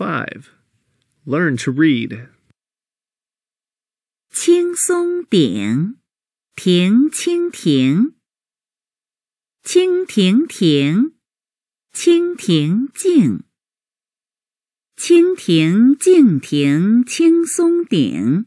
5. Learn to read. 青松顶，停蜻蜓。蜻蜓停，蜻蜓静。蜻蜓静停青松顶。